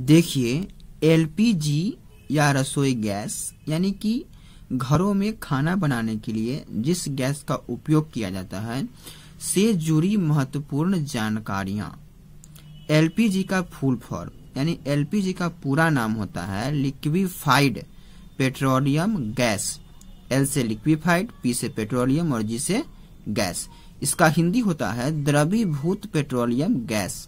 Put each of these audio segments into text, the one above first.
देखिए एलपीजी या रसोई गैस यानी कि घरों में खाना बनाने के लिए जिस गैस का उपयोग किया जाता है से जुड़ी महत्वपूर्ण जानकारियां एलपीजी का फुल फॉर्म यानी एलपीजी का पूरा नाम होता है लिक्विफाइड पेट्रोलियम गैस एल से लिक्विफाइड पी से पेट्रोलियम और जी से गैस इसका हिंदी होता है द्रवीभूत petroleum gas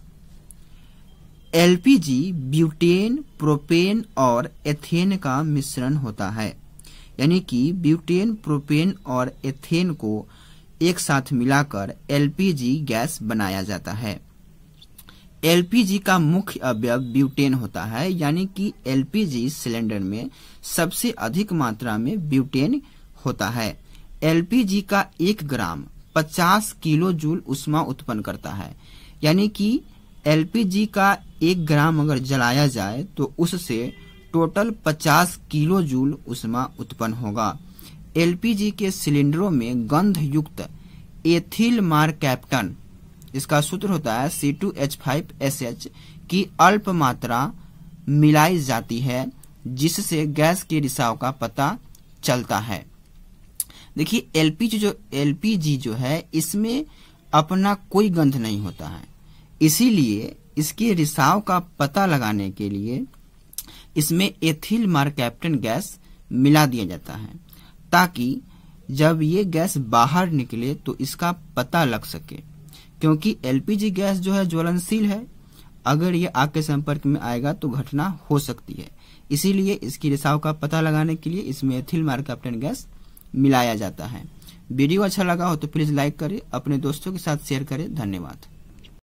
LPG butane propane और एथेन का मिश्रण होता है यानी कि ब्यूटेन प्रोपेन और एथेन को एक साथ मिलाकर एलपीजी गैस बनाया जाता है एलपीजी का मुख्य अवयव ब्यूटेन होता है यानी कि एलपीजी सिलेंडर में सबसे अधिक मात्रा में ब्यूटेन होता है एलपीजी का एक ग्राम 50 किलो जूल उष्मा उत्पन्न करता है यानी कि एलपीजी का एक ग्राम अगर जलाया जाए तो उससे टोटल 50 किलो जूल उष्मा उत्पन्न होगा एलपीजी के सिलेंडरों में गंध युक्त एथिल मार कैप्टन इसका सूत्र होता है C two H five S H की अल्प मात्रा मिलाई जाती है जिससे गैस के रिसाव का पता चलता है देखिए एलपीजी जो एलपीजी जो है इसमें अपना कोई गंध नहीं होता है इसीलिए इसके रिसाव का पता लगाने के लिए इसमें एथिल मार्कैप्टन गैस मिला दिया जाता है ताकि जब ये गैस बाहर निकले तो इसका पता लग सके क्योंकि एलपीजी गैस जो है ज्वलनशील है अगर ये आग के संपर्क में आएगा तो घटना हो सकती है इसीलिए इसकी रिसाव का पता लगाने के लिए इसमें एथिल मार्कैप्टन गैस मिलाया जाता है वीडियो अच्छा लगा हो तो प्लीज़ लाइक करें अपने दोस्तों के साथ शेयर करें धन्यवाद